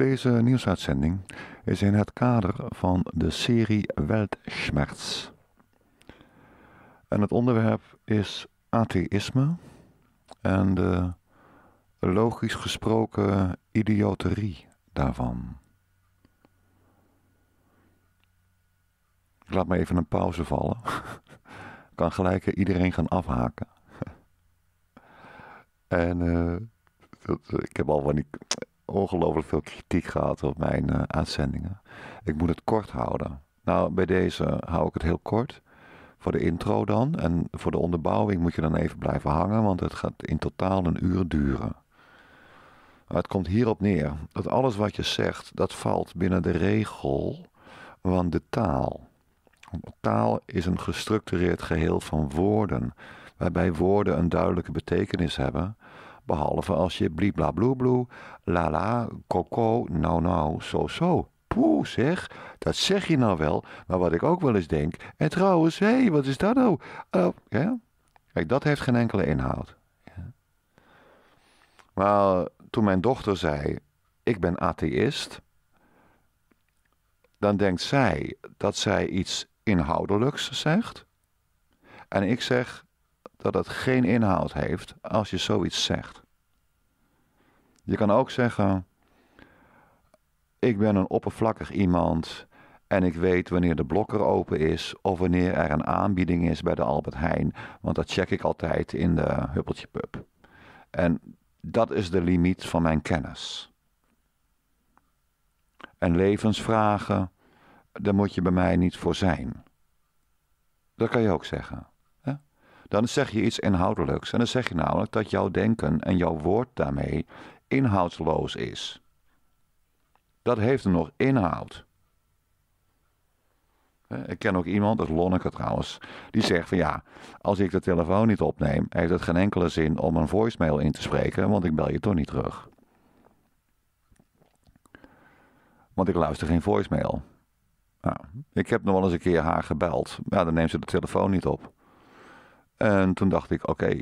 Deze nieuwsuitzending is in het kader van de serie Weltschmerz. En het onderwerp is atheïsme en de logisch gesproken idioterie daarvan. Ik laat me even een pauze vallen. Ik kan gelijk iedereen gaan afhaken. En eh, eh, ik heb al van die ongelooflijk veel kritiek gehad op mijn uh, uitzendingen. Ik moet het kort houden. Nou, bij deze hou ik het heel kort. Voor de intro dan. En voor de onderbouwing moet je dan even blijven hangen, want het gaat in totaal een uur duren. Maar het komt hierop neer dat alles wat je zegt, dat valt binnen de regel van de taal. Taal is een gestructureerd geheel van woorden, waarbij woorden een duidelijke betekenis hebben Behalve als je bliblabloebloe, la la, coco, nou nou, zo zo. Poeh zeg, dat zeg je nou wel, maar wat ik ook wel eens denk. En trouwens, hé, hey, wat is dat nou? Oh, ja? Kijk, dat heeft geen enkele inhoud. Ja. Maar toen mijn dochter zei, ik ben atheïst, dan denkt zij dat zij iets inhoudelijks zegt. En ik zeg dat het geen inhoud heeft als je zoiets zegt. Je kan ook zeggen: Ik ben een oppervlakkig iemand en ik weet wanneer de blokker open is of wanneer er een aanbieding is bij de Albert Heijn, want dat check ik altijd in de Huppeltje Pub. En dat is de limiet van mijn kennis. En levensvragen, daar moet je bij mij niet voor zijn. Dat kan je ook zeggen. Hè? Dan zeg je iets inhoudelijks. En dan zeg je namelijk dat jouw denken en jouw woord daarmee inhoudsloos is. Dat heeft er nog inhoud. Ik ken ook iemand, dat is Lonneke trouwens, die zegt van ja, als ik de telefoon niet opneem, heeft het geen enkele zin om een voicemail in te spreken, want ik bel je toch niet terug. Want ik luister geen voicemail. Nou, ik heb nog wel eens een keer haar gebeld. Ja, dan neemt ze de telefoon niet op. En toen dacht ik, oké,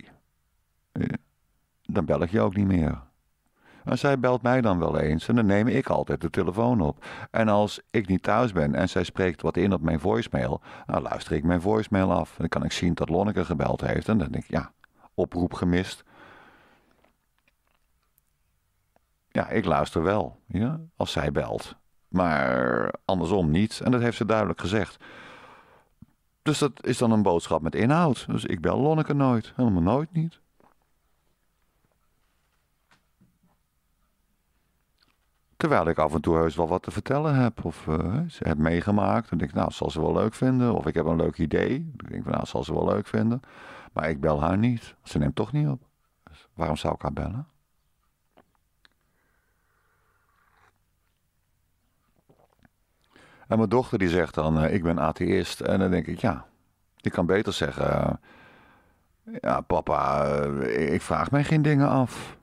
eh, dan bel ik je ook niet meer. Maar zij belt mij dan wel eens en dan neem ik altijd de telefoon op. En als ik niet thuis ben en zij spreekt wat in op mijn voicemail, dan luister ik mijn voicemail af. En dan kan ik zien dat Lonneke gebeld heeft en dan denk ik, ja, oproep gemist. Ja, ik luister wel ja, als zij belt. Maar andersom niet. En dat heeft ze duidelijk gezegd. Dus dat is dan een boodschap met inhoud. Dus ik bel Lonneke nooit. Helemaal nooit niet. Terwijl ik af en toe heus wel wat te vertellen heb. Of eh, ze heb meegemaakt. en denk ik, nou, zal ze wel leuk vinden. Of ik heb een leuk idee. Dan denk ik, nou, zal ze wel leuk vinden. Maar ik bel haar niet. Ze neemt toch niet op. Dus waarom zou ik haar bellen? En mijn dochter die zegt dan, eh, ik ben atheïst. En dan denk ik, ja, die kan beter zeggen... Eh, ja, papa, ik vraag mij geen dingen af.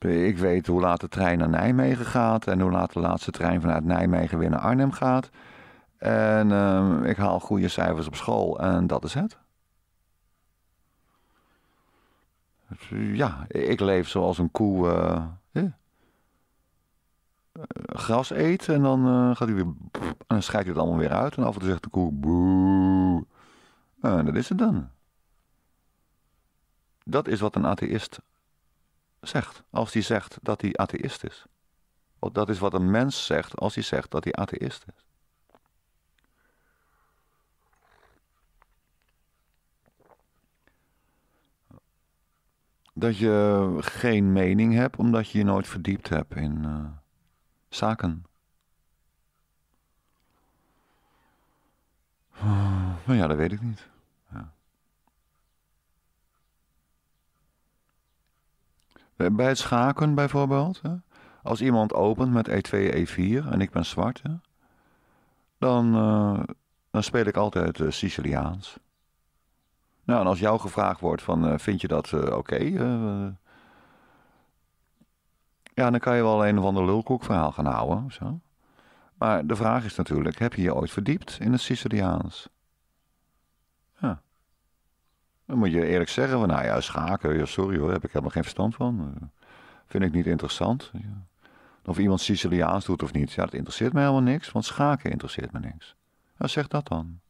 Eh, ik weet hoe laat de trein naar Nijmegen gaat en hoe laat de laatste trein vanuit Nijmegen weer naar Arnhem gaat. En ehm, ik haal goede cijfers op school en dat is het. Ja, ik leef zoals een koe. Eh, eh, gras eet en dan gaat hij weer. En dan schijt hij het allemaal weer uit. En af en toe zegt de koe. Boe. En dat is het dan. Dat is wat een atheïst zegt als hij zegt dat hij atheïst is. dat is wat een mens zegt als hij zegt dat hij atheïst is. Dat je geen mening hebt omdat je je nooit verdiept hebt in eh, zaken. Oh, nou ja, dat weet ik niet. Bij het schaken bijvoorbeeld. Hè? Als iemand opent met E2, E4 en ik ben zwart, hè? Dan, eh, dan speel ik altijd eh, Siciliaans. Nou, en als jou gevraagd wordt van eh, vind je dat oké? ja, dan kan je wel een of ander lulkoekverhaal gaan houden. Zo. Maar de vraag is natuurlijk, heb je je ooit verdiept in het Siciliaans? Dan moet je eerlijk zeggen, van, nou ja, schaken, ja, sorry hoor, heb ik helemaal geen verstand van. Eh, vind ik niet interessant. Of iemand Siciliaans doet of niet, ja, dat interesseert mij helemaal niks, want schaken interesseert me niks. Ja, zeg dat dan.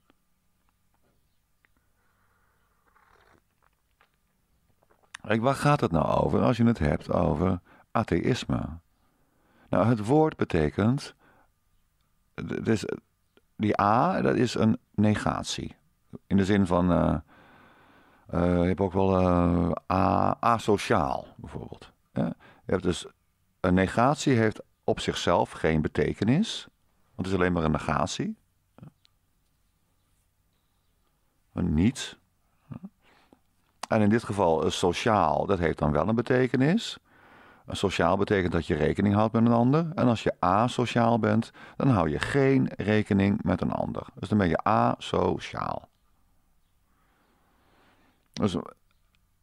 Kijk, waar gaat het nou over als je het hebt over atheïsme? Nou, het woord betekent. is dus, die A, dat is een negatie. In de zin van. Eh, eh, je hebt ook wel eh, asociaal, bijvoorbeeld. Je hebt dus een negatie heeft op zichzelf geen betekenis. Want het is alleen maar een negatie. Een niet. En in dit geval sociaal, dat heeft dan wel een betekenis. Sociaal betekent dat je rekening houdt met een ander. En als je asociaal bent, dan hou je geen rekening met een ander. Dus dan ben je asociaal. Dus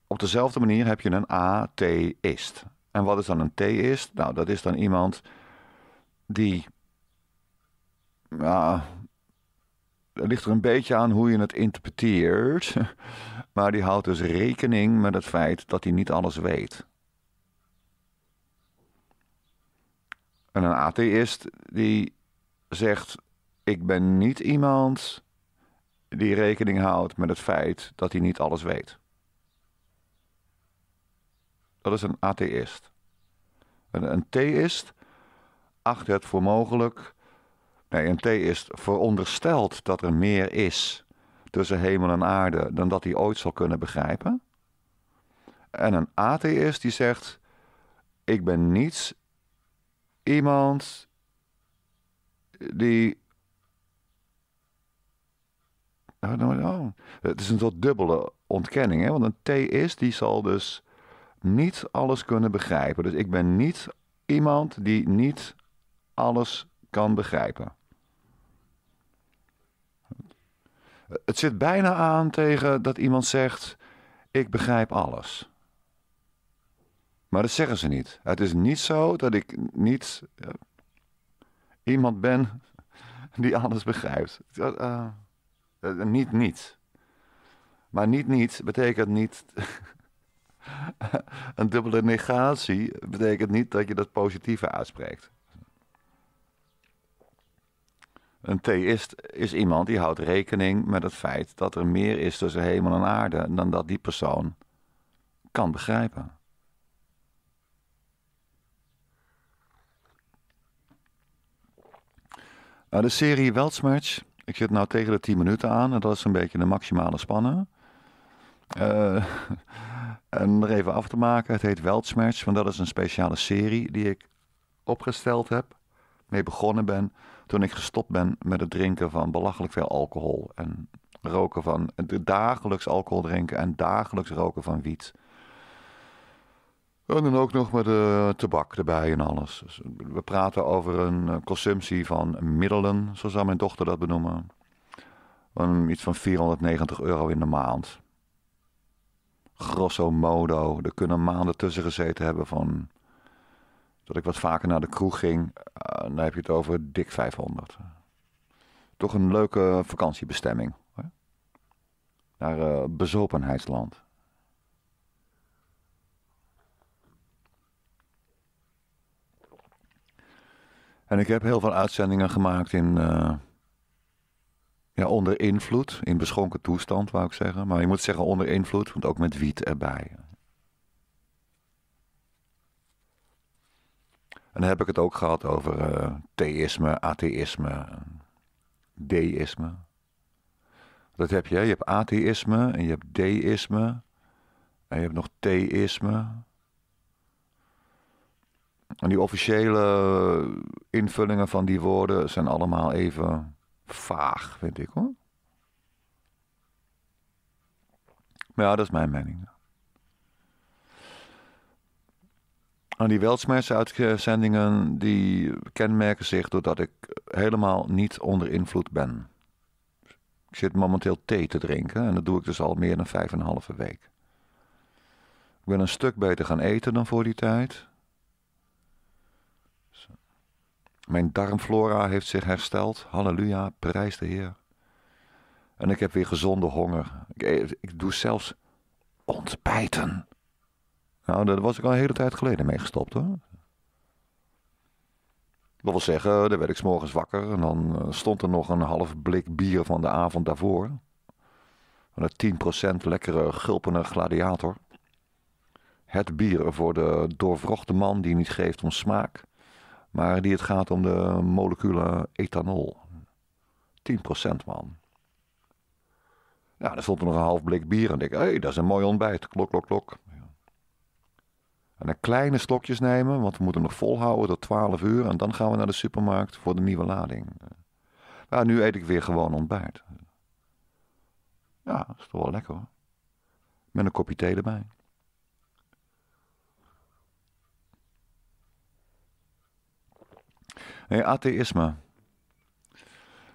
op dezelfde manier heb je een atheïst. En wat is dan een theïst? Nou, dat is dan iemand die. ja, het ligt er een beetje aan hoe je het interpreteert. Maar die houdt dus rekening met het feit dat hij niet alles weet. En een atheïst die zegt: Ik ben niet iemand die rekening houdt met het feit dat hij niet alles weet. Dat is een atheïst. Een, een theïst acht het voor mogelijk. Nee, een theïst veronderstelt dat er meer is tussen hemel en aarde dan dat hij ooit zal kunnen begrijpen. En een atheïst die zegt: Ik ben niets iemand die nou, nou, nou. het is een soort dubbele ontkenning. Hè? Want een T is die zal dus niet alles kunnen begrijpen. Dus ik ben niet iemand die niet alles kan begrijpen. Het zit bijna aan tegen dat iemand zegt: Ik begrijp alles. Maar dat zeggen ze niet. Het is niet zo dat ik niet eh, iemand ben die alles begrijpt. Eh, eh, niet niet. Maar niet niets betekent niet. een dubbele negatie betekent niet dat je dat positieve uitspreekt. Een theïst is iemand die houdt rekening met het feit dat er meer is tussen hemel en aarde dan dat die persoon kan begrijpen. Nou, de serie Weltsmerch ik zit nu tegen de 10 minuten aan en dat is een beetje de maximale spannen. Eh, en er even af te maken, het heet Weltsmerts, want dat is een speciale serie die ik opgesteld heb, mee begonnen ben, toen ik gestopt ben met het drinken van belachelijk veel alcohol en roken van dagelijks alcohol drinken en dagelijks roken van wiet. En oh, dan ook nog met de tabak erbij en alles. Dus we praten over een eh, consumptie van middelen, zo zou mijn dochter dat benoemen. Van iets van 490 euro in de maand. Grosso modo, er kunnen maanden tussen gezeten hebben van dat ik wat vaker naar de kroeg ging. Eh, dan heb je het over dik 500. Toch een leuke vakantiebestemming. Hè? Naar uh, bezopenheidsland. En ik heb heel veel uitzendingen gemaakt in. Eh, ja, onder invloed, in beschonken toestand, wou ik zeggen. Maar je moet zeggen onder invloed, want ook met wiet erbij. En dan heb ik het ook gehad over eh, theïsme, atheïsme, deïsme. Dat heb je, je hebt atheïsme en je hebt deïsme. En je hebt nog theïsme. En die officiële invullingen van die woorden zijn allemaal even vaag, vind ik hoor. Maar ja, dat is mijn mening. En die uitzendingen die kenmerken zich doordat ik helemaal niet onder invloed ben. Ik zit momenteel thee te drinken en dat doe ik dus al meer dan vijf en een halve week. Ik ben een stuk beter gaan eten dan voor die tijd. Mijn darmflora heeft zich hersteld. Halleluja, prijs de Heer. En ik heb weer gezonde honger. Ik, ik doe zelfs ontbijten. Nou, daar was ik al een hele tijd geleden mee gestopt hoor. Dat wil zeggen, dan werd ik s'morgens wakker en dan eh, stond er nog een half blik bier van de avond daarvoor. Van een 10% lekkere gulpende gladiator. Het bier voor de doorvrochte man die niet geeft om smaak. Maar die het gaat om de moleculen ethanol. 10% man. Ja, dan stond er nog een half blik bier en ik, hé, hey, dat is een mooi ontbijt. Klok, klok, klok. En dan kleine slokjes nemen, want we moeten nog volhouden tot 12 uur. En dan gaan we naar de supermarkt voor de nieuwe lading. Maar nu eet ik weer gewoon ontbijt. Ja, dat is toch wel lekker hoor. Met een kopje thee erbij. Nee, atheïsme.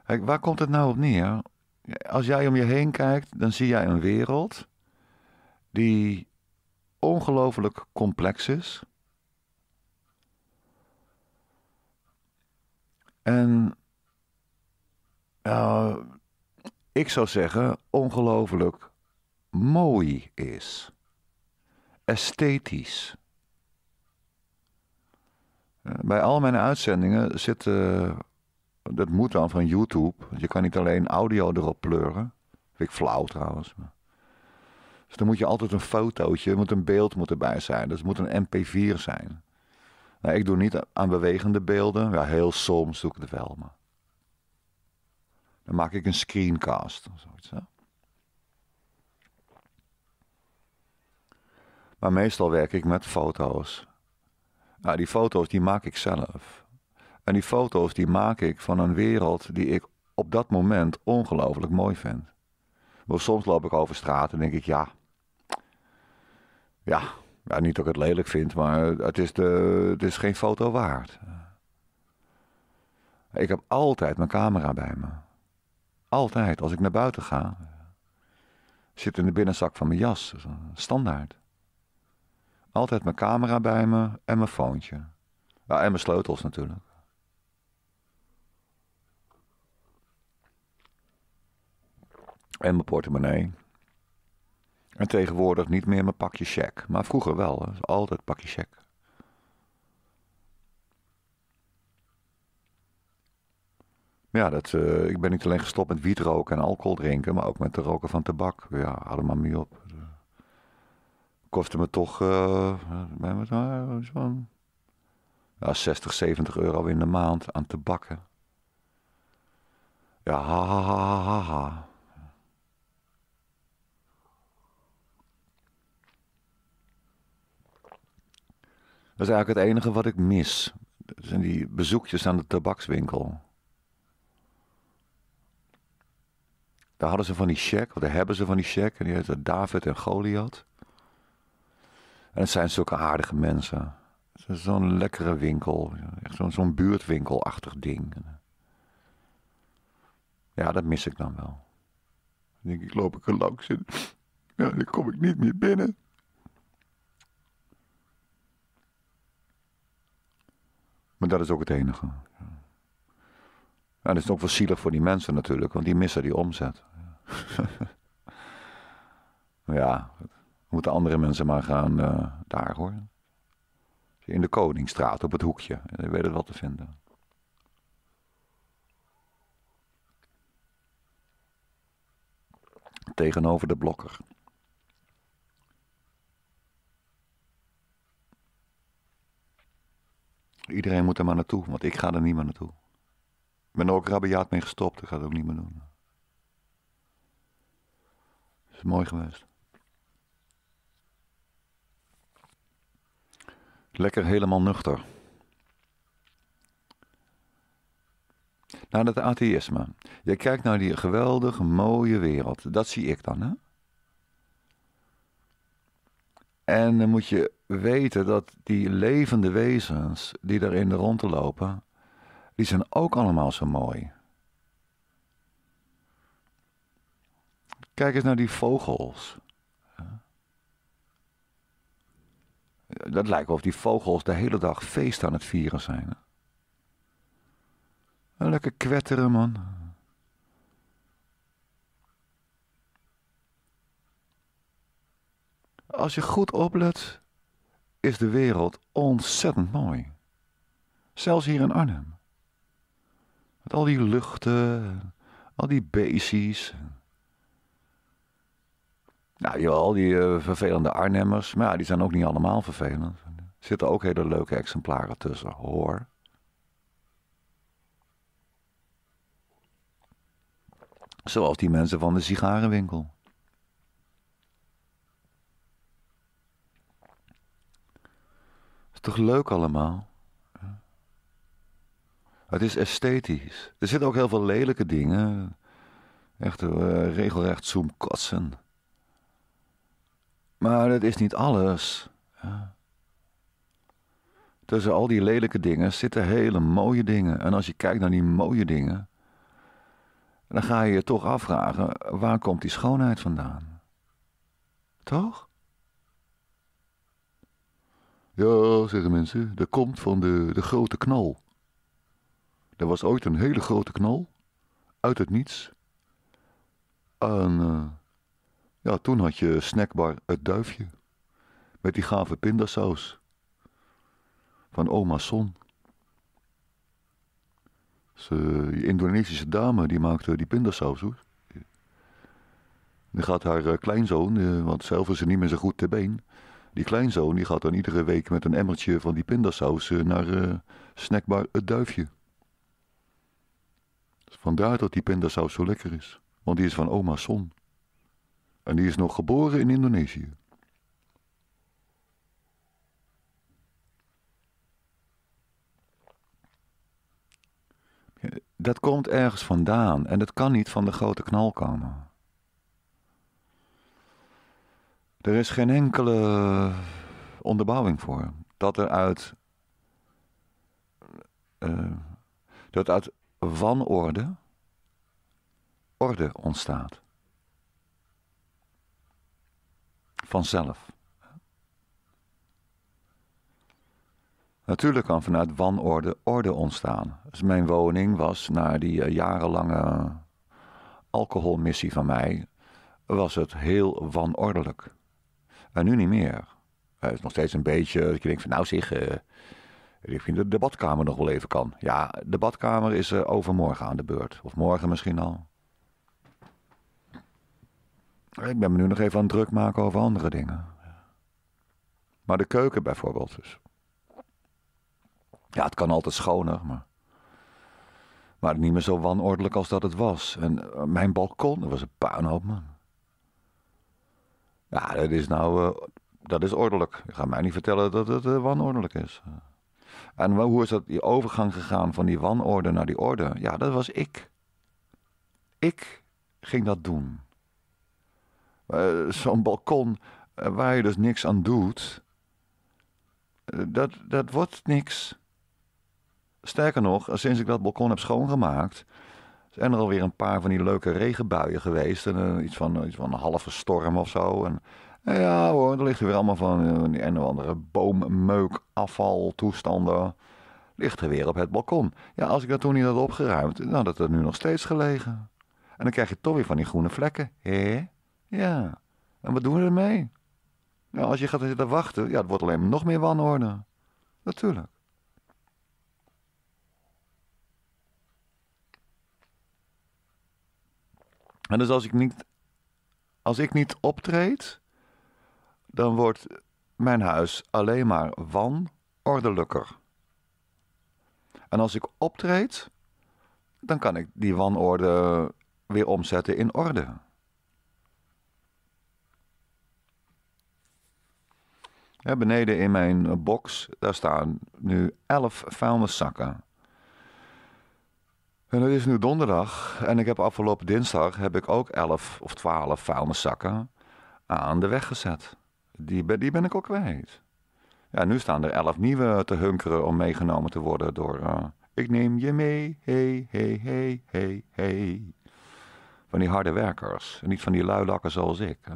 waar komt het nou op neer? Als jij om je heen kijkt, dan zie jij een wereld die ongelooflijk complex is. En eh, ik zou zeggen, ongelooflijk mooi is. Esthetisch bij al mijn uitzendingen zit, eh, dat moet dan van YouTube. Je kan niet alleen audio erop pleuren. Vind ik flauw trouwens. Dus dan moet je altijd een fotootje, moet een beeld moet erbij zijn. Dus het moet een MP4 zijn. Nou, ik doe niet aan bewegende beelden. Ja, heel soms doe ik het wel, Dan maak ik een screencast of zoiets. Maar meestal werk ik met foto's. Nou, die foto's die maak ik zelf. En die foto's die maak ik van een wereld die ik op dat moment ongelooflijk mooi vind. Maar soms loop ik over straat en denk ik, ja, ja, ja niet dat ik het lelijk vind, maar het is, de, het is geen foto waard. Ik heb altijd mijn camera bij me. Altijd, als ik naar buiten ga. Zit in de binnenzak van mijn jas, standaard. Altijd mijn camera bij me en mijn foontje. Ja, en mijn sleutels natuurlijk. En mijn portemonnee. En tegenwoordig niet meer mijn pakje check. Maar vroeger wel, altijd pakje check. Ja, dat, eh, ik ben niet alleen gestopt met wiet roken en alcohol drinken, maar ook met het roken van tabak. Ja, hadden maar mee op kostte me toch uh, zo'n ja, 60, 70 euro in de maand aan te bakken. Ja, ha, ha, ha, Dat is eigenlijk het enige wat ik mis. zijn die bezoekjes aan de tabakswinkel. Daar hadden ze van die check, of daar hebben ze van die check, en die heette David en Goliath. En het zijn zulke aardige mensen. Zo'n lekkere winkel. Echt zo'n buurtwinkelachtig ding. Ja, dat mis ik dan wel. Dan denk ik, loop ik er langs in, ja, nou, dan kom ik niet meer binnen. Maar dat is ook het enige. En dat is ook wel zielig voor die mensen natuurlijk, want die missen die omzet. ja. Moeten andere mensen maar gaan eh, daar hoor. In de Koningsstraat, op het hoekje. Weet weten wat te vinden. Tegenover de blokker. Iedereen moet er maar naartoe, want ik ga er niet meer naartoe. Ik ben er ook rabiaat mee gestopt, ik ga het ook niet meer doen. Het is mooi geweest. Lekker helemaal nuchter. Naar dat atheïsme. Je kijkt naar die geweldig mooie wereld. Dat zie ik dan, hè? En dan moet je weten dat die levende wezens die daarin in de lopen, die zijn ook allemaal zo mooi. Kijk eens naar die vogels. Dat lijkt alsof of die vogels de hele dag feest aan het vieren zijn. een Lekker kwetteren, man. Als je goed oplet, is de wereld ontzettend mooi. Zelfs hier in Arnhem. Met al die luchten, al die beestjes. Nou, al die eh, vervelende Arnhemmers. Maar ja, die zijn ook niet allemaal vervelend. Er zitten ook hele leuke exemplaren tussen, hoor. Zoals die mensen van de sigarenwinkel. Is toch leuk allemaal? Het is esthetisch. Er zitten ook heel veel lelijke dingen. Echt eh, regelrecht zoemkotsen. Maar het is niet alles. Tussen al die lelijke dingen zitten hele mooie dingen. En als je kijkt naar die mooie dingen, dan ga je je toch afvragen: waar komt die schoonheid vandaan? Toch? Ja, zeggen mensen, dat komt van de, de grote knal. Er was ooit een hele grote knal, uit het niets. En eh, ja, toen had je snackbar Het Duifje. Met die gave pindasaus. Van oma Son. Ze, dus, eh, die Indonesische dame, die maakte die pindasaus hoor. Dan gaat haar eh, kleinzoon, eh, want zelf is ze niet meer zo goed te been. Die kleinzoon die gaat dan iedere week met een emmertje van die pindasaus naar uh, snackbar Het Duifje. Dus vandaar dat die pindasaus zo lekker is. Want die is van oma Son. En die is nog geboren in Indonesië. Dat komt ergens vandaan en dat kan niet van de grote knal komen. Er is geen enkele onderbouwing voor. Dat er uit, uh, dat uit wanorde orde ontstaat. vanzelf. Natuurlijk kan vanuit wanorde orde ontstaan. Dus mijn woning was na die eh, jarenlange alcoholmissie van mij, was het heel wanordelijk. En nu niet meer. Eh, het is nog steeds een beetje, ik denk van nou zeg, uh, ik vind de badkamer nog wel even kan. Ja, de badkamer is overmorgen aan de beurt. Of morgen misschien al. Ik ben me nu nog even aan het druk maken over andere dingen. Maar de keuken bijvoorbeeld. Dus. Ja, het kan altijd schoner, maar. Maar niet meer zo wanordelijk als dat het was. En eh, mijn balkon, dat was een puinhoop, man. Ja, dat is nou. Eh, dat is ordelijk. Je gaat mij niet vertellen dat het eh, wanordelijk is. En hoe is dat, die overgang gegaan van die wanorde naar die orde? Ja, dat was ik. Ik ging dat doen. Eh, zo'n balkon eh, waar je dus niks aan doet, eh, dat, dat wordt niks. Sterker nog, sinds ik dat balkon heb schoongemaakt, zijn er alweer een paar van die leuke regenbuien geweest. En, iets, van, iets van een halve storm of zo. En, ja hoor, er ligt er weer allemaal van die en andere boommeuk, afval, toestanden. Ligt er weer op het balkon. Ja, als ik dat toen niet had opgeruimd, dan had het er nu nog steeds gelegen. En dan krijg je toch weer van die groene vlekken. Hé? Ja. En wat doen we ermee? Nou, als je gaat zitten wachten, ja, het wordt alleen nog meer wanorde. Natuurlijk. En dus als ik niet, als ik niet optreed, dan wordt mijn huis alleen maar wanordelijker. En als ik optreed, dan kan ik die wanorde weer omzetten in orde. Ja, beneden in mijn eh, box, daar staan nu 11 vuilniszakken. En het is nu donderdag en ik heb afgelopen dinsdag heb ik ook elf of 12 vuilniszakken aan de weg gezet. Die ben, die ben ik ook kwijt. Ja, nu staan er elf nieuwe te hunkeren om meegenomen te worden door... Eh, ik neem je mee, hey, hey, hey, hey, hey. Van die harde werkers en niet van die luilakken zoals ik, hè?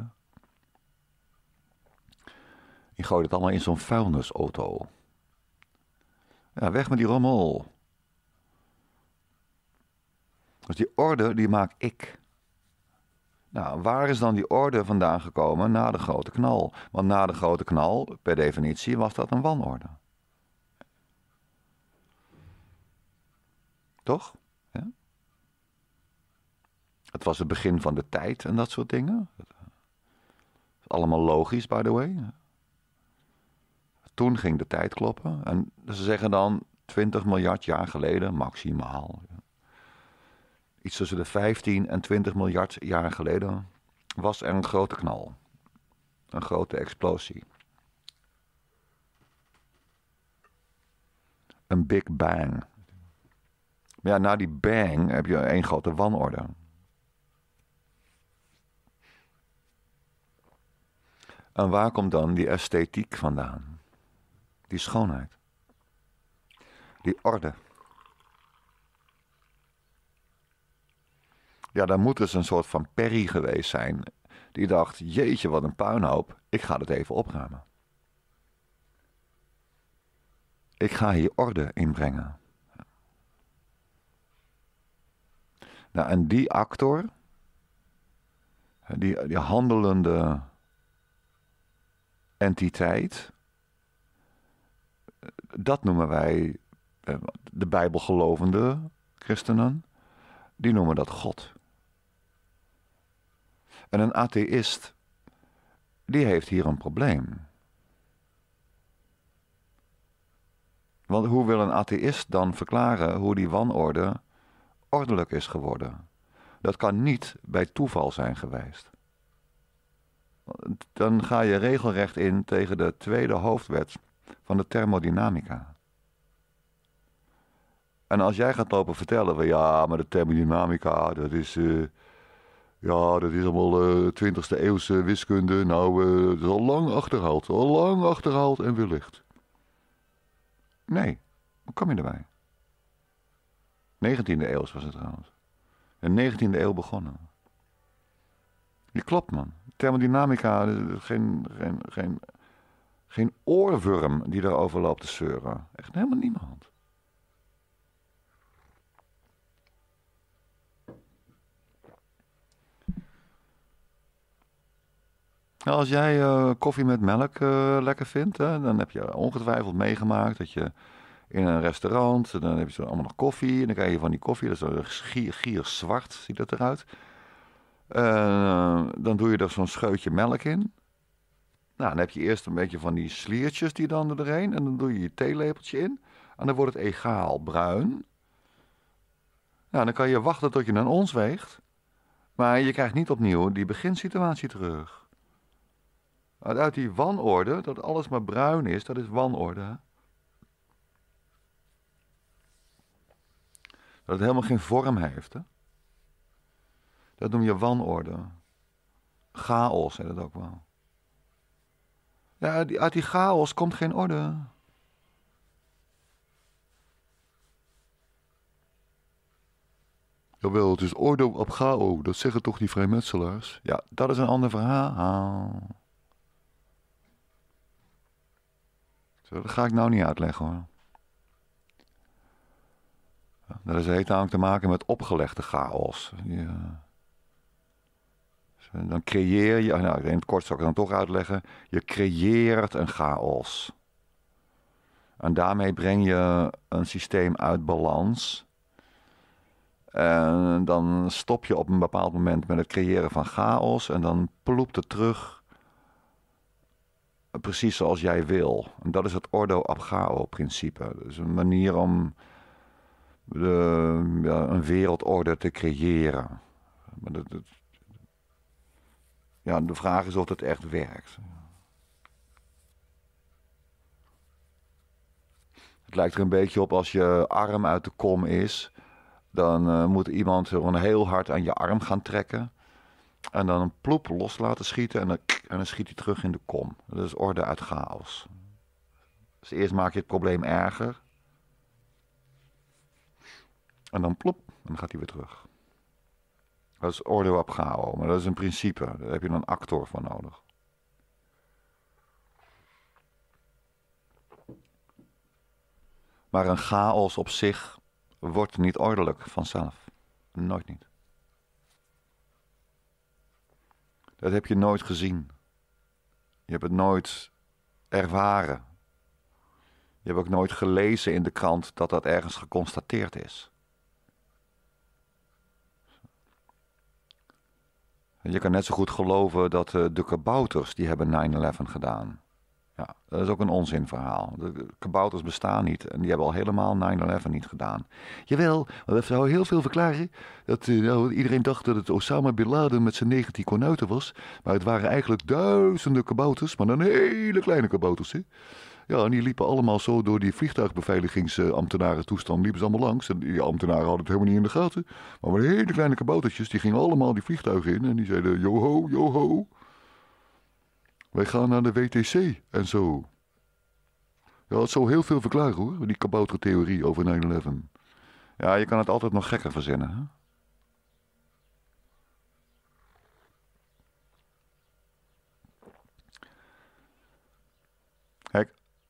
Je gooit het allemaal in zo'n vuilnisauto. Ja, weg met die rommel. Dus die orde, die maak ik. Nou, waar is dan die orde vandaan gekomen na de grote knal? Want na de grote knal, per definitie, was dat een wanorde. Toch? Ja? Het was het begin van de tijd en dat soort dingen. Allemaal logisch, by the way toen ging de tijd kloppen. En ze zeggen dan 20 miljard jaar geleden maximaal. Iets tussen de 15 en 20 miljard jaar geleden was er een grote knal. Een grote explosie. Een Big Bang. Ja, na die bang heb je één grote wanorde. En waar komt dan die esthetiek vandaan? die schoonheid, die orde. Ja, daar moet dus een soort van Perry geweest zijn, die dacht, jeetje, wat een puinhoop, ik ga het even opruimen. Ik ga hier orde inbrengen. Nou, en die actor, die, die handelende entiteit, dat noemen wij eh, de Bijbelgelovende christenen. Die noemen dat God. En een atheïst, die heeft hier een probleem. Want hoe wil een atheïst dan verklaren hoe die wanorde ordelijk is geworden? Dat kan niet bij toeval zijn geweest. Dan ga je regelrecht in tegen de tweede hoofdwet van de thermodynamica. En als jij gaat lopen vertellen van ja, maar de thermodynamica, dat is, eh, ja, dat is allemaal uh, eh, 20e eeuwse wiskunde. Nou, eh, dat is al lang achterhaald, al lang achterhaald en wellicht. Nee, hoe kom je erbij? 19e eeuw was het trouwens. De 19e eeuw begonnen. Je klopt man. Thermodynamica, geen, geen, geen, geen oorworm die daarover loopt te zeuren. Echt helemaal niemand. als jij eh, koffie met melk eh, lekker vindt, hè, dan heb je ongetwijfeld meegemaakt dat je in een restaurant, dan heb je allemaal nog koffie en dan krijg je van die koffie, dat is een gier, zwart, ziet dat eruit. Eh, dan doe je er zo'n scheutje melk in. Nou, dan heb je eerst een beetje van die sliertjes die dan erheen. En dan doe je je theelepeltje in. En dan wordt het egaal bruin. Nou, dan kan je wachten tot je een ons weegt. Maar je krijgt niet opnieuw die beginsituatie terug. Uit die wanorde, dat alles maar bruin is, dat is wanorde. Dat het helemaal geen vorm heeft. Hè? Dat noem je wanorde. Chaos, heet dat ook wel. Ja, uit die chaos komt geen orde. Jawel, het is orde op chaos. Dat zeggen toch die vrijmetselaars? Ja, dat is een ander verhaal. dat ga ik nou niet uitleggen hoor. Dat heeft namelijk te maken met opgelegde chaos. Ja. Dan creëer je, nou, in het kort zal ik het dan toch uitleggen, je creëert een chaos. En daarmee breng je een systeem uit balans. En dan stop je op een bepaald moment met het creëren van chaos en dan ploept het terug precies zoals jij wil. En dat is het ordo ab chao principe. Dus een manier om ja, een wereldorde te creëren. Maar dat, ja, de vraag is of het echt werkt. Het lijkt er een beetje op als je arm uit de kom is. Dan eh, moet iemand gewoon heel hard aan je arm gaan trekken. En dan een ploep los laten schieten. En dan, en dan schiet hij terug in de kom. Dat is orde uit chaos. Dus eerst maak je het probleem erger. En dan plop. En dan gaat hij weer terug. Dat is oordeel op maar dat is een principe. Daar heb je een actor voor nodig. Maar een chaos op zich wordt niet ordelijk vanzelf. Nooit niet. Dat heb je nooit gezien. Je hebt het nooit ervaren. Je hebt ook nooit gelezen in de krant dat dat ergens geconstateerd is. Je kan net zo goed geloven dat eh, de kabouters die hebben 9-11 gedaan. Ja, dat is ook een onzinverhaal. De kabouters bestaan niet en die hebben al helemaal 9-11 niet gedaan. Jawel, maar dat zou heel veel verklaren. Dat, eh, nou, iedereen dacht dat het Osama Bin Laden met zijn 19 konuiten was. Maar het waren eigenlijk duizenden kabouters, maar dan hele kleine kabouters. Hè? Ja, en die liepen allemaal zo door die vliegtuigbeveiligingsambtenaren toestand. Liepen ze allemaal langs. En die ambtenaren hadden het helemaal niet in de gaten. Maar met hele kleine kaboutertjes, die gingen allemaal die vliegtuigen in. En die zeiden, joho, joho. Wij gaan naar de WTC en zo. Ja, het zou heel veel verklaren hoor, die kaboutertheorie over 9-11. Ja, je kan het altijd nog gekker verzinnen. Hè?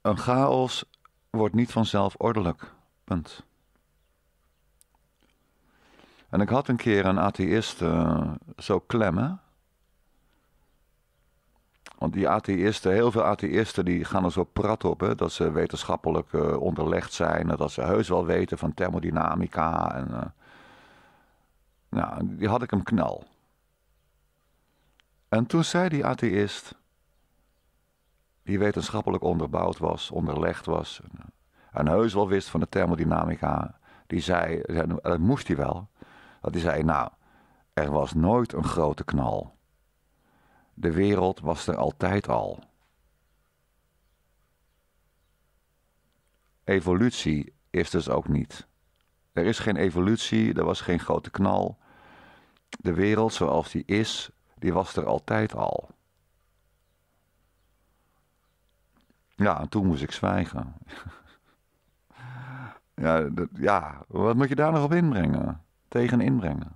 Een chaos wordt niet vanzelf ordelijk. Punt. En ik had een keer een atheïst eh, zo klemmen. Want die atheïsten, heel veel atheïsten, die gaan er zo prat op. dat ze wetenschappelijk eh, onderlegd zijn. Dat ze heus wel weten van thermodynamica. En, nou, die had ik hem knal. En toen zei die atheïst die wetenschappelijk onderbouwd was, onderlegd was. En heus wel wist van de thermodynamica. Die zei, dat moest hij wel. Dat hij zei, nou, er was nooit een grote knal. De wereld was er altijd al. Evolutie is dus ook niet. Er is geen evolutie, er was geen grote knal. De wereld zoals die is, die was er altijd al. Ja, toen moest ik zwijgen. ja, ja, wat moet je daar nog op inbrengen? Tegen inbrengen.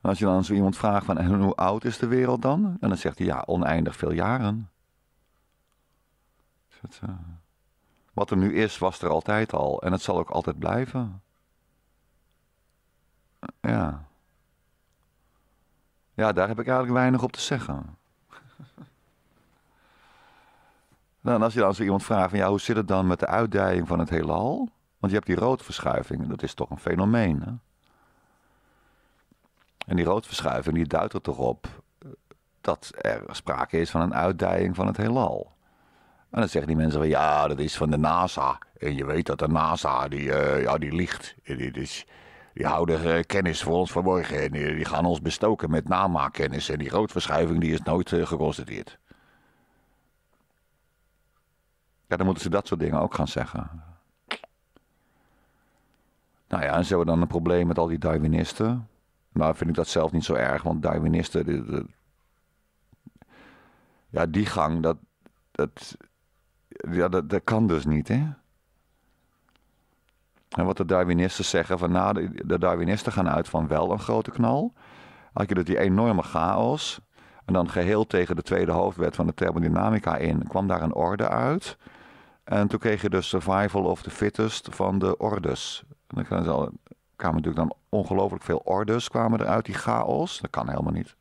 Als je dan zo iemand vraagt van en hoe oud is de wereld dan? En dan zegt hij ja, oneindig veel jaren. Dus eh, wat er nu is, was er altijd al. En het zal ook altijd blijven. Ja. Ja, daar heb ik eigenlijk weinig op te zeggen. nou, als je dan zo iemand vraagt van ja, hoe zit het dan met de uitdijing van het heelal? Want je hebt die roodverschuiving, dat is toch een fenomeen. Hè? En die roodverschuiving die duidt er toch op eh, dat er sprake is van een uitdijing van het heelal. En dan zeggen die mensen van ja, dat is van de NASA. En je weet dat de NASA, die, uh, ja, die Dit is, die houden eh, kennis voor ons vanmorgen. En die, gaan ons bestoken met namaakkennis. En die roodverschuiving die is nooit eh, geconstateerd. Ja, dan moeten ze dat soort dingen ook gaan zeggen. Nou ja, en hebben dan een probleem met al die Darwinisten. Nou vind ik dat zelf niet zo erg, want Darwinisten... De, ja, die gang, dat, dat, ja, dat, dat kan dus niet, hè? En wat de Darwinisten zeggen, van nou, de, Darwinisten gaan uit van wel een grote knal. Had je dat die enorme chaos, en dan geheel tegen de tweede hoofdwet van de thermodynamica in, kwam daar een orde uit. En toen kreeg je de survival of the fittest van de ordes. En dan kwamen natuurlijk dan ongelooflijk veel ordes kwamen er uit die chaos. Dat kan helemaal niet.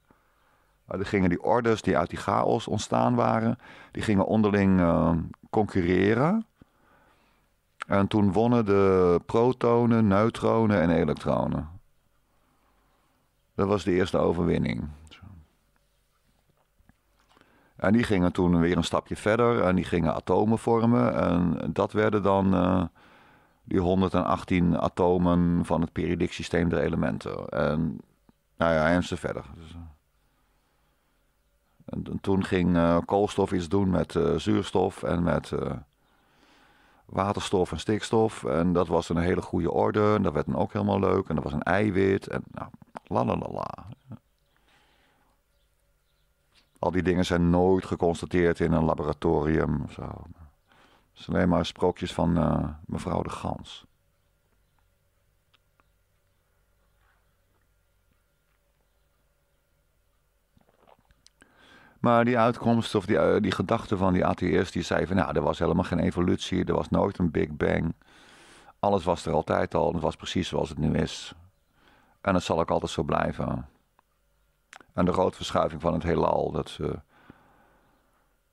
Maar er gingen die ordes die uit die chaos ontstaan waren, die gingen onderling ehm, concurreren. En toen wonnen de protonen, neutronen en elektronen. Dat was de eerste overwinning. En die gingen toen weer een stapje verder en die gingen atomen vormen. En dat werden dan eh, die 118 atomen van het periodiek systeem der elementen. En nou ja, en verder. Dus, eh. en toen ging eh, koolstof iets doen met zuurstof en met waterstof en stikstof. En dat was een hele goede orde. En dat werd dan ook helemaal leuk. En dat was een eiwit. En nou, la Al die dingen zijn nooit geconstateerd in een laboratorium. Of zo. Het zijn alleen maar sprookjes van eh, mevrouw de Gans. Maar die uitkomst of die, eh, die gedachte van die ATS, die zei van nou, er was helemaal geen evolutie, er was nooit een Big Bang. Alles was er altijd al, het was precies zoals het nu is. En dat zal ook altijd zo blijven. En de grote verschuiving van het heelal, dat. Uh,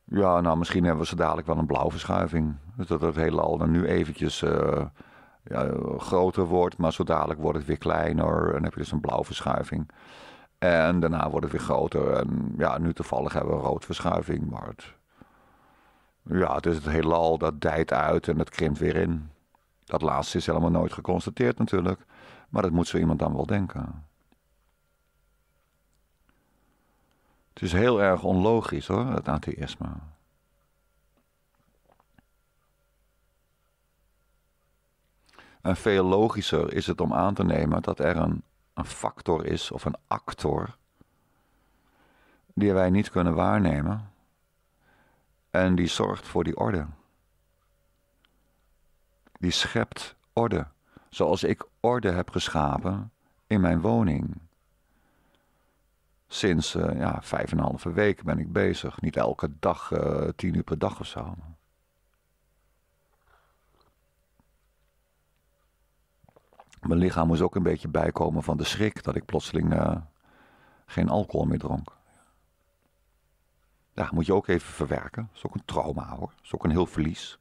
ja, nou, misschien hebben we dadelijk wel een blauwe verschuiving. Dat het heelal dan nu eventjes eh, ja, groter wordt, maar zo dadelijk wordt het weer kleiner. En dan heb je dus een blauwe verschuiving. En daarna wordt het weer groter. En ja, nu toevallig hebben we een roodverschuiving. Maar het, ja, het is het heelal, dat dijt uit en het krimpt weer in. Dat laatste is helemaal nooit geconstateerd natuurlijk. Maar dat moet zo iemand dan wel denken. Het is heel erg onlogisch hoor, het atheïsme. En veel logischer is het om aan te nemen dat er een een factor is of een actor die wij niet kunnen waarnemen en die zorgt voor die orde. Die schept orde, zoals ik orde heb geschapen in mijn woning. Sinds eh, ja, vijf en een halve week ben ik bezig. Niet elke dag, eh, tien uur per dag of zo. Mijn lichaam moest ook een beetje bijkomen van de schrik dat ik plotseling eh, geen alcohol meer dronk. Ja, moet je ook even verwerken. Dat is ook een trauma hoor. Dat is ook een heel verlies.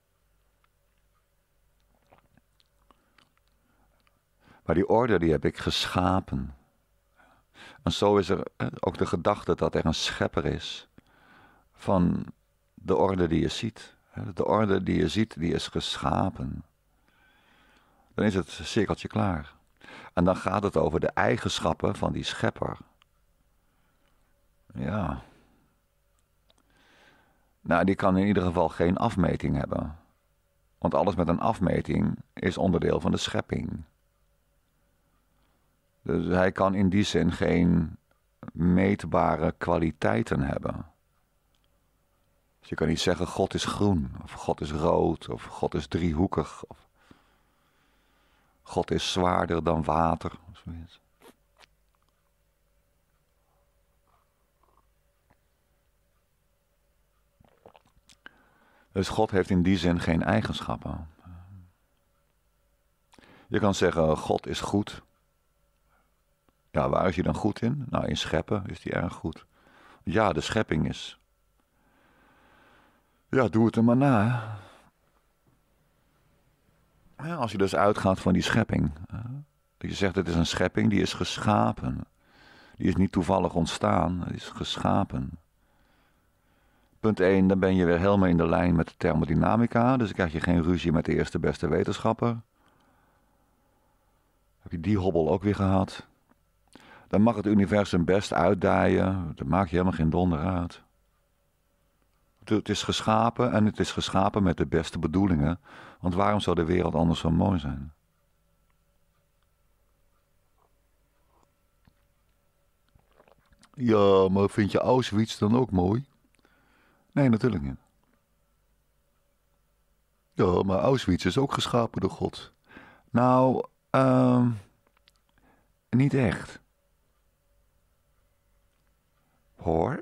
maar die orde die heb ik geschapen. En zo is er eh, ook de gedachte dat er een schepper is van de orde die je ziet. De orde die je ziet, die is geschapen. Dan is het cirkeltje klaar. En dan gaat het over de eigenschappen van die schepper. Ja. Nou, die kan in ieder geval geen afmeting hebben. Want alles met een afmeting is onderdeel van de schepping. Dus hij kan in die zin geen meetbare kwaliteiten hebben je kan niet zeggen God is groen, of God is rood, of God is driehoekig. Of God is zwaarder dan water. Dus God heeft in die zin geen eigenschappen. Je kan zeggen, God is goed. Ja, waar is hij dan goed in? Nou, in scheppen is hij erg goed. Ja, de schepping is ja, doe het er maar na. als je dus uitgaat van die schepping. Dat je zegt, het is een schepping die is geschapen. Die is niet toevallig ontstaan, die is geschapen. Punt 1, dan ben je weer helemaal in de lijn met de thermodynamica. Dus dan krijg je geen ruzie met de eerste beste wetenschapper. Heb je die hobbel ook weer gehad? Dan mag het universum best uitdijen. dan maak je helemaal geen donder uit het is geschapen en het is geschapen met de beste bedoelingen. Want waarom zou de wereld anders zo mooi zijn? Ja, maar vind je Auschwitz dan ook mooi? Nee, natuurlijk niet. Ja, maar Auschwitz is ook geschapen door God. Nou, ehm, niet echt. Hoor?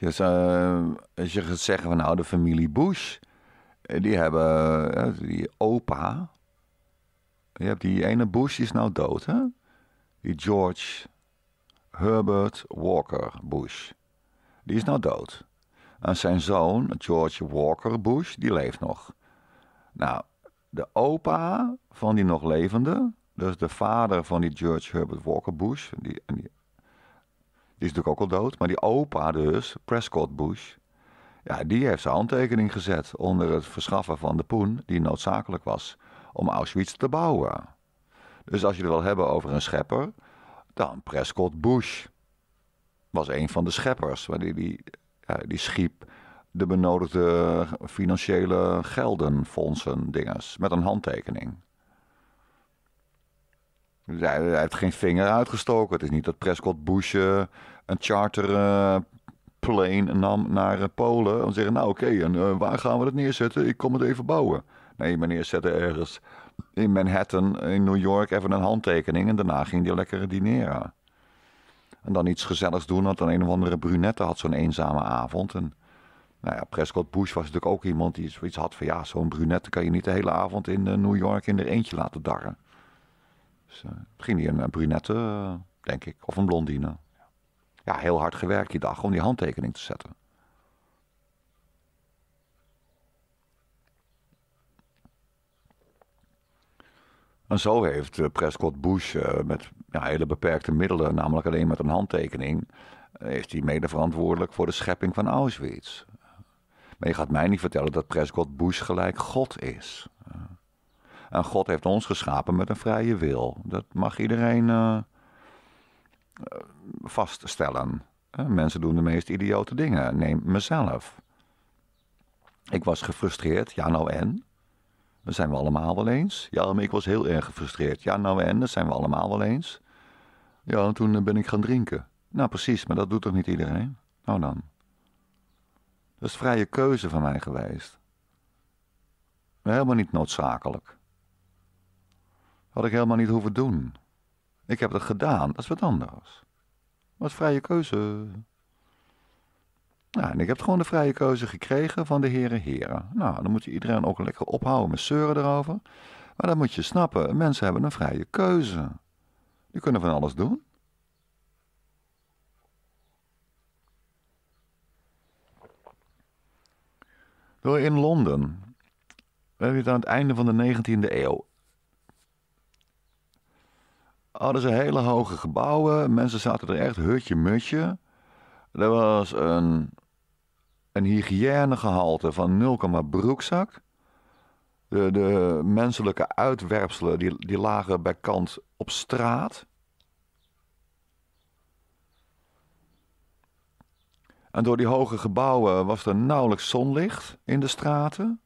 Dus eh, als je gaat zeggen van nou, de familie Bush, eh, die hebben eh, die opa. Je hebt die ene Bush, die is nou dood, hè? Die George Herbert Walker Bush. Die is nou dood. En zijn zoon, George Walker Bush, die leeft nog. Nou, de opa van die nog levende, dus de vader van die George Herbert Walker Bush, die die is natuurlijk ook al dood. Maar die opa dus, Prescott Bush. Ja, die heeft zijn handtekening gezet onder het verschaffen van de poen die noodzakelijk was om Auschwitz te bouwen. Dus als je het wil hebben over een schepper, dan Prescott Bush was een van de scheppers. Maar die, die, die schiep de benodigde financiële gelden, fondsen, dinges, met een handtekening. Hij, heeft geen vinger uitgestoken. Het is niet dat Prescott Bush een charter plane eh, nam naar eh, Polen. En zeggen, nou oké, en eh, waar gaan we dat neerzetten? Ik kom het even bouwen. Nee, meneer zette ergens in Manhattan, in New York, even een handtekening. En daarna ging hij lekker dineren. En dan iets gezelligs doen, want dan een of andere brunette had zo'n eenzame avond. En nou ja, Prescott Bush was natuurlijk ook iemand die zoiets had van... ja, zo'n brunette kan je niet de hele avond in New York in er eentje laten darren. Dus, eh, misschien hier een, eh, brunette, denk ik, of een blondine. Ja, heel hard gewerkt die dag om die handtekening te zetten. En zo heeft eh, Prescott Bush met ja, hele beperkte middelen, namelijk alleen met een handtekening, is hij mede verantwoordelijk voor de schepping van Auschwitz. Maar je gaat mij niet vertellen dat Prescott Bush gelijk God is. En God heeft ons geschapen met een vrije wil. Dat mag iedereen eh, eh, vaststellen. Eh, mensen doen de meest idiote dingen. Neem mezelf. Ik was gefrustreerd. Ja, nou en? Dat zijn we allemaal wel eens. Ja, maar ik was heel erg gefrustreerd. Ja, nou en? Dat zijn we allemaal wel eens. Ja, en toen ben ik gaan drinken. Nou, precies, maar dat doet toch niet iedereen? Nou dan. Dat is vrije keuze van mij geweest. Helemaal niet noodzakelijk. Had ik helemaal niet hoeven doen. Ik heb dat gedaan, dat is wat anders. Wat vrije keuze. Nou, en ik heb gewoon de vrije keuze gekregen van de heren heren. Nou, dan moet je iedereen ook lekker ophouden met zeuren erover. Maar dan moet je snappen, mensen hebben een vrije keuze. Die kunnen van alles doen. Door in Londen, we hebben het aan het einde van de 19e eeuw, hadden ze hele hoge gebouwen. Mensen zaten er echt hutje-mutje. Er was een, een hygiënegehalte van 0, broekzak. De, de, menselijke uitwerpselen die, die lagen bij kant op straat. En door die hoge gebouwen was er nauwelijks zonlicht in de straten.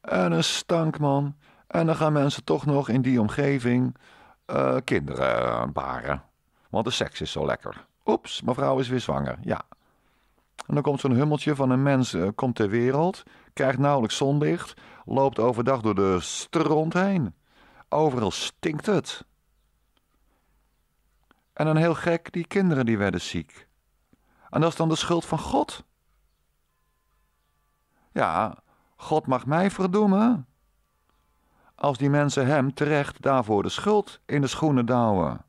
En een stank, man. En dan gaan mensen toch nog in die omgeving eh, kinderen baren. Want de seks is zo lekker. Oeps, mevrouw is weer zwanger. Ja. En dan komt zo'n hummeltje van een mens, eh, komt ter wereld, krijgt nauwelijks zonlicht, loopt overdag door de stront heen. Overal stinkt het. En dan heel gek, die kinderen die werden ziek. En dat is dan de schuld van God. Ja, God mag mij verdoemen als die mensen hem terecht daarvoor de schuld in de schoenen douwen.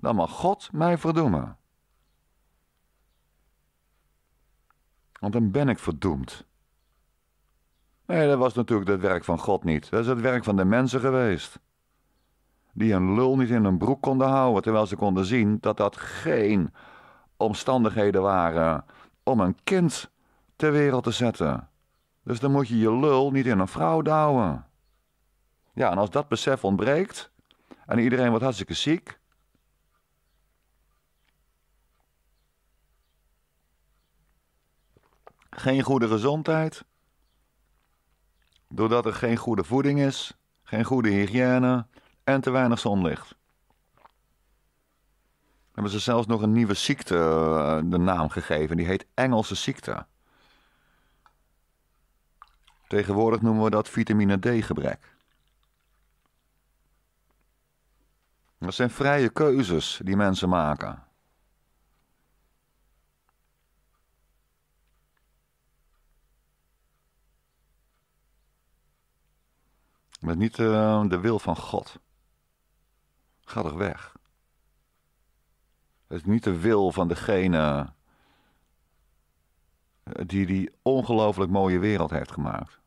Dan mag God mij verdoemen. Want dan ben ik verdoemd. Nee, dat was natuurlijk het werk van God niet. Dat is het werk van de mensen geweest. Die een lul niet in hun broek konden houden, terwijl ze konden zien dat dat geen omstandigheden waren om een kind ter wereld te zetten. Dus dan moet je je lul niet in een vrouw douwen. Ja, en als dat besef ontbreekt en iedereen wordt hartstikke ziek. Geen goede gezondheid. Doordat er geen goede voeding is, geen goede hygiëne en te weinig zonlicht. Hebben ze zelfs nog een nieuwe ziekte eh, de naam gegeven. Die heet Engelse ziekte. Tegenwoordig noemen we dat vitamine D-gebrek. Dat zijn vrije keuzes die mensen maken. Met niet eh, de wil van God. Ga er weg. Het is niet de wil van degene eh, die die ongelooflijk mooie wereld heeft gemaakt.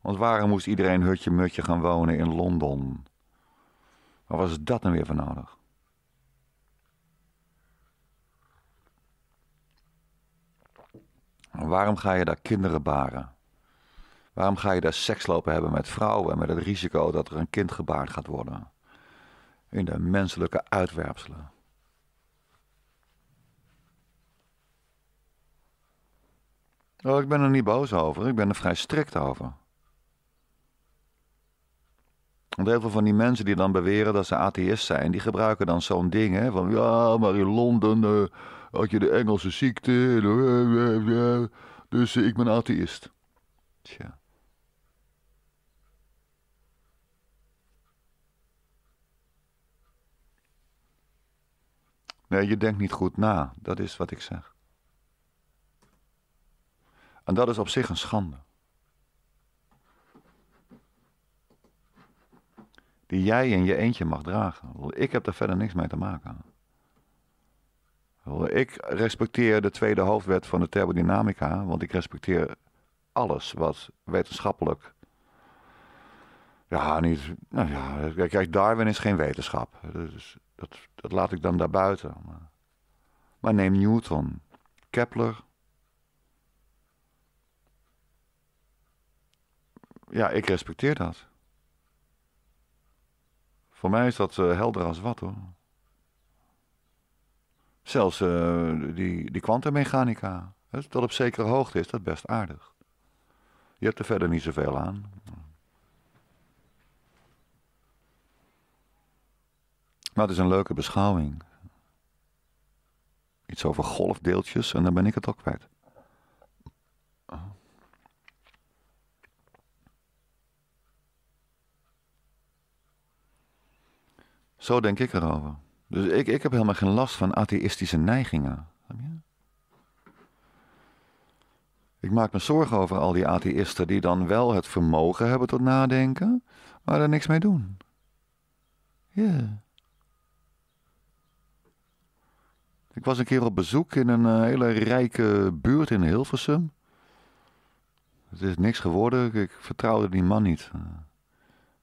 Want waarom moest iedereen hutje-mutje gaan wonen in Londen? Wat was dat dan nou weer voor nodig? Waarom ga je daar kinderen baren? Waarom ga je daar seks lopen hebben met vrouwen met het risico dat er een kind gebaard gaat worden? In de menselijke uitwerpselen. Oh, ik ben er niet boos over, ik ben er vrij strikt over. Want heel veel van die mensen die dan beweren dat ze atheïst zijn, die gebruiken dan zo'n ding. van ja, maar in Londen eh, had je de Engelse ziekte. Eh, eh, dus ik ben atheïst. Tja. Nee, je denkt niet goed na. Dat is wat ik zeg. En dat is op zich een schande. die jij in je eentje mag dragen. Ik heb daar verder niks mee te maken. Ik respecteer de tweede hoofdwet van de thermodynamica, want ik respecteer alles wat wetenschappelijk. Ja, niet. Nou ja, kijk, Darwin is geen wetenschap. Dus dat, dat laat ik dan daarbuiten. Maar, maar neem Newton, Kepler. Ja, ik respecteer dat. Voor mij is dat eh, helder als wat hoor. Zelfs eh, die, die kwantummechanica, tot op zekere hoogte is dat best aardig. Je hebt er verder niet zoveel aan. Maar het is een leuke beschouwing. Iets over golfdeeltjes en dan ben ik het ook kwijt. Zo denk ik erover. Dus ik, ik heb helemaal geen last van atheïstische neigingen. Ik maak me zorgen over al die atheïsten die dan wel het vermogen hebben tot nadenken, maar er niks mee doen. Ja. Ik was een keer op bezoek in een eh, hele rijke buurt in Hilversum. Het is niks geworden, ik vertrouwde die man niet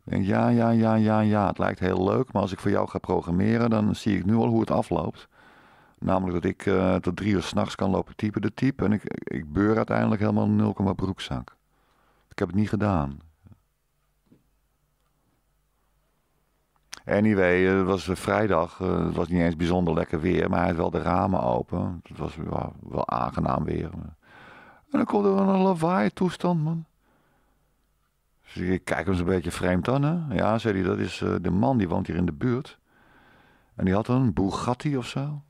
denk ja, ja, ja, ja, ja, het lijkt heel leuk, maar als ik voor jou ga programmeren, dan zie ik nu al hoe het afloopt. Namelijk dat ik eh, tot drie uur s'nachts kan lopen typen de type en ik, ik beur uiteindelijk helemaal nul komma broekzak. Ik heb het niet gedaan. Anyway, eh, het was eh, vrijdag. Het was niet eens bijzonder lekker weer, maar hij had wel de ramen open. Het was wel, wel aangenaam weer. En dan komt er een lawaai toestand, man. Dus ik kijk hem eens een beetje vreemd aan. Hè? Ja, zei hij, dat is eh, de man die woont hier in de buurt. En die had een Bugatti of zo.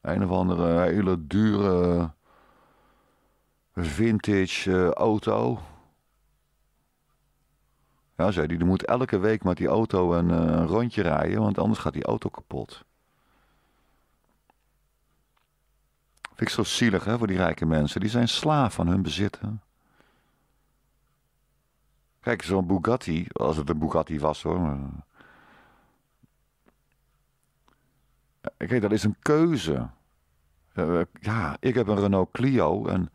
Een of andere hele dure eh, vintage eh, auto. Ja, zei hij, die moet elke week met die auto een, rondje rijden, want anders gaat die auto kapot. Vind ik zo zielig hè, voor die rijke mensen. Die zijn slaaf van hun bezit. Kijk, zo'n Bugatti, als het een Bugatti was hoor. Eh, kijk, dat is een keuze. Eh, eh, ja, ik heb een Renault Clio en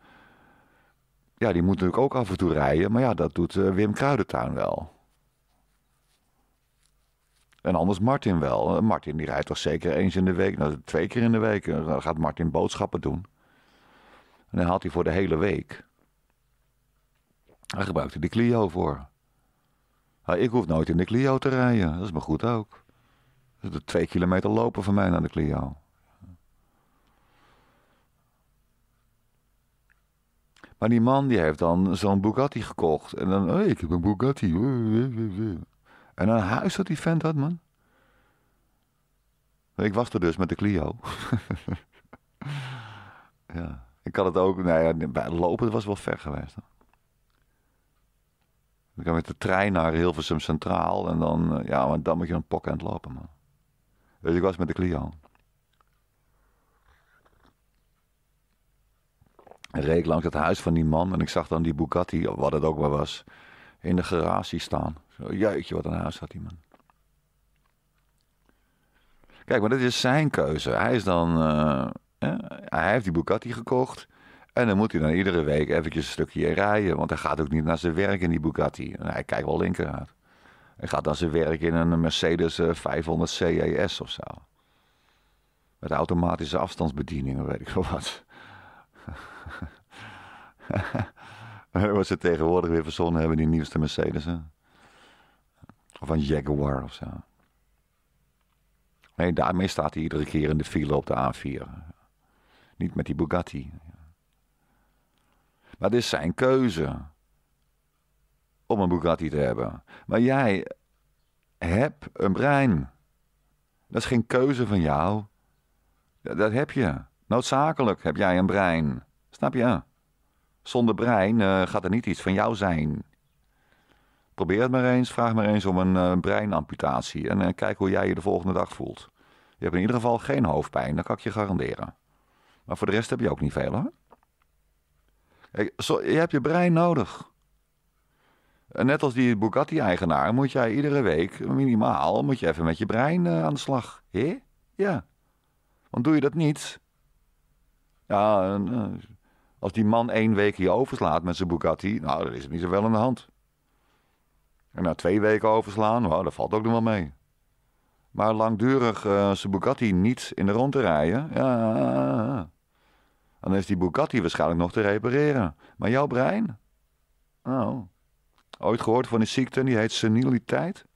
ja, die moet natuurlijk ook af en toe rijden, maar ja, dat doet Wim Kruidentuin wel. En anders Martin wel. Martin die rijdt toch zeker eens in de week, nou, twee keer in de week dan gaat Martin boodschappen doen. En dan haalt hij voor de hele week. Hij gebruikte de Clio voor. ik hoef nooit in de Clio te rijden. Dat is maar goed ook. Dat is twee kilometer lopen van mij naar de Clio. Maar die man die heeft dan zo'n Bugatti gekocht. En dan, hey, ik heb een Bugatti. En een huis dat die vent had, man. Ik was er dus met de Clio. ja, ik had het ook, nou ja, bij lopen was wel ver geweest. Hè? Dan ga met de trein naar Hilversum Centraal. En dan, eh, ja, dan moet je een pokkend lopen, man. Dus ik was met de Clio. En reed langs het huis van die man en ik zag dan die Bugatti, wat het ook maar was, in de garage staan. Zo, oh, jeetje, wat een huis had die man. Kijk, maar dit is zijn keuze. Hij is dan... Eh, hij heeft die Bugatti gekocht. En dan moet hij dan iedere week eventjes een stukje rijden. Want hij gaat ook niet naar zijn werk in die Bugatti. Nee, hij kijkt wel linker uit. Hij gaat naar zijn werk in een Mercedes 500 eh, CES of zo. Met automatische afstandsbedieningen, weet ik wel wat. wat ze tegenwoordig weer verzonnen hebben, die nieuwste Mercedes. Of een Jaguar of zo. Nee, daarmee staat hij iedere keer in de file op de A4. Niet met die Bugatti. Maar het is zijn keuze om een Bugatti te hebben. Maar jij hebt een brein. Dat is geen keuze van jou. Dat heb je. Noodzakelijk heb jij een brein. Snap je? Zonder brein uh, gaat er niet iets van jou zijn. Probeer het maar eens. Vraag maar eens om een eh, breinamputatie. En eh, kijk hoe jij je de volgende dag voelt. Je hebt in ieder geval geen hoofdpijn. Dat kan ik je garanderen. Maar voor de rest heb je ook niet veel hoor. Je hebt je brein nodig. En net als die Bugatti-eigenaar moet jij iedere week minimaal moet je even met je brein eh, aan de slag. Hé? Ja. Want doe je dat niet... Ja, eh, als die man één week hier overslaat met zijn Bugatti... nou, dan is het niet zoveel aan de hand. En na twee weken overslaan, nou, dat valt ook nog wel mee. Maar langdurig uh, zijn Bugatti niet in de rond te rijden... ja. Dan is die Bugatti waarschijnlijk nog te repareren. Maar jouw brein? Oh. Ooit gehoord van een ziekte die heet seniliteit?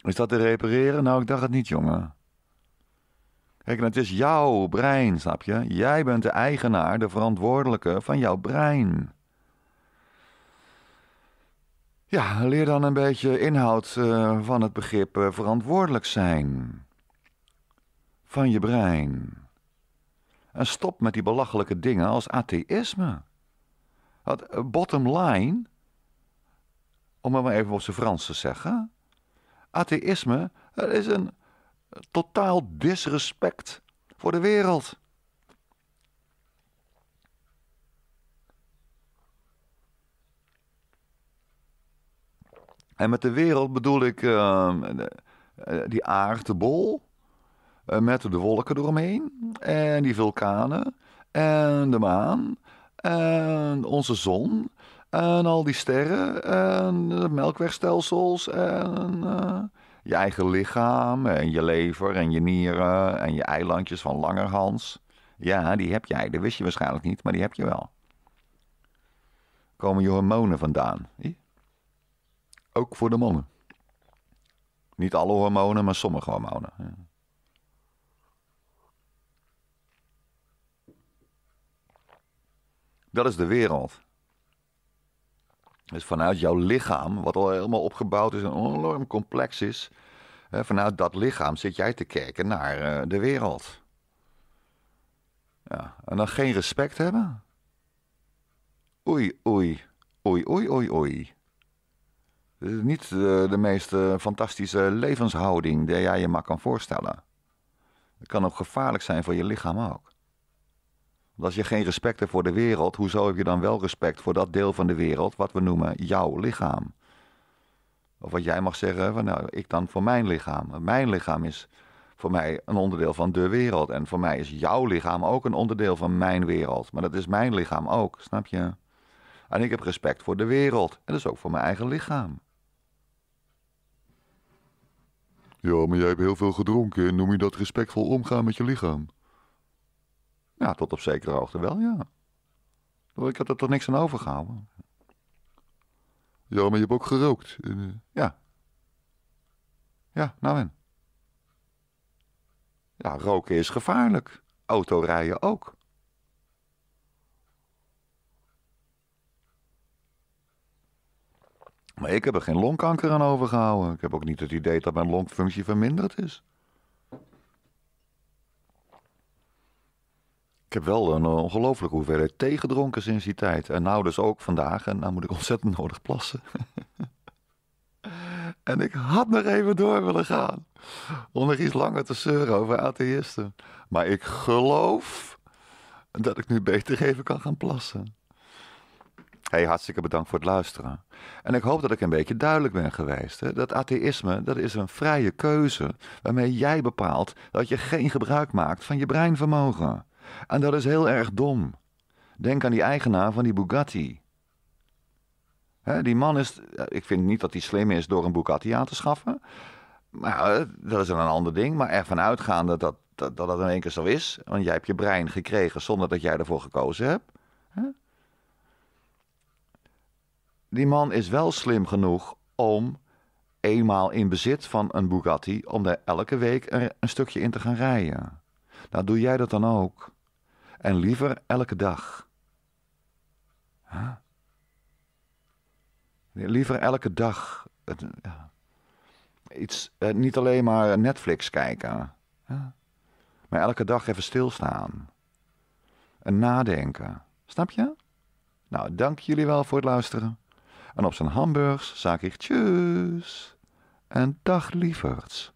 Is dat te repareren? Nou, ik dacht het niet, jongen. Kijk, het is jouw brein, snap je? Jij bent de eigenaar, de verantwoordelijke van jouw brein. Ja, leer dan een beetje inhoud eh, van het begrip eh, verantwoordelijk zijn. Van je brein. En stop met die belachelijke dingen als atheïsme. Wat, eh, bottom line, om het maar even op zijn Frans te zeggen. Atheïsme is een totaal disrespect voor de wereld. En met de wereld bedoel ik ehm, eh, die aardbol. Eh, met de wolken eromheen. En die vulkanen. En de maan. En onze zon. En al die sterren. En de melkwegstelsels. En eh, je eigen lichaam. En je lever. En je nieren. En je eilandjes van Langerhans. Ja, die heb jij. Dat wist je waarschijnlijk niet, maar die heb je wel. Komen je hormonen vandaan? Hè? Hm? Ook voor de mannen. Niet alle hormonen, maar sommige hormonen. Ja. Dat is de wereld. Dus vanuit jouw lichaam, wat al helemaal opgebouwd is en enorm complex is, vanuit dat lichaam zit jij te kijken naar eh, de wereld. Ja, en dan geen respect hebben? Oei, oei, oei, oei, oei, oei. Eh, niet eh, de, meest eh, fantastische levenshouding die jij je maar kan voorstellen. Het kan ook gevaarlijk zijn voor je lichaam ook. Want als je geen respect hebt voor de wereld, hoezo heb je dan wel respect voor dat deel van de wereld wat we noemen jouw lichaam? Of wat jij mag zeggen, van, nou, ik dan voor mijn lichaam. Mijn lichaam is voor mij een onderdeel van de wereld. En voor mij is jouw lichaam ook een onderdeel van mijn wereld. Maar dat is mijn lichaam ook, snap je? En ik heb respect voor de wereld. En dat is ook voor mijn eigen lichaam. Ja, maar jij hebt heel veel gedronken en noem je dat respectvol omgaan met je lichaam? Nou, tot op zekere hoogte wel, ja. Ik had er toch niks aan overgehouden. Ja, maar je hebt ook gerookt. Eh, ja. Ja, nou en? Ja, roken is gevaarlijk. Autorijden ook. Maar ik heb er geen longkanker aan overgehouden. Ik heb ook niet het idee dat mijn longfunctie verminderd is. Ik heb wel een ongelooflijke hoeveelheid thee gedronken sinds die tijd. En nou dus ook vandaag. En nou moet ik ontzettend nodig plassen. en ik had nog even door willen gaan. Om nog iets langer te zeuren over atheïsten. Maar ik geloof dat ik nu beter even kan gaan plassen. Hey, hartstikke bedankt voor het luisteren. En ik hoop dat ik een beetje duidelijk ben geweest. Hè? Dat atheïsme, dat is een vrije keuze waarmee jij bepaalt dat je geen gebruik maakt van je breinvermogen. En dat is heel erg dom. Denk aan die eigenaar van die Bugatti. Hè, die man is, eh, ik vind niet dat hij slim is door een Bugatti aan te schaffen. Maar eh, dat is een ander ding. Maar ervan uitgaande dat dat, dat dat in één keer zo is, want jij hebt je brein gekregen zonder dat jij ervoor gekozen hebt. Hè? die man is wel slim genoeg om eenmaal in bezit van een Bugatti, om daar elke week een stukje in te gaan rijden. Nou, doe jij dat dan ook. En liever elke dag. Huh? Liever elke dag. Iets, eh, niet alleen maar Netflix kijken. Maar elke dag even stilstaan. En nadenken. Snap je? Nou, dank jullie wel voor het luisteren en op zijn hamburgs zag ik tjus en dag lieverds.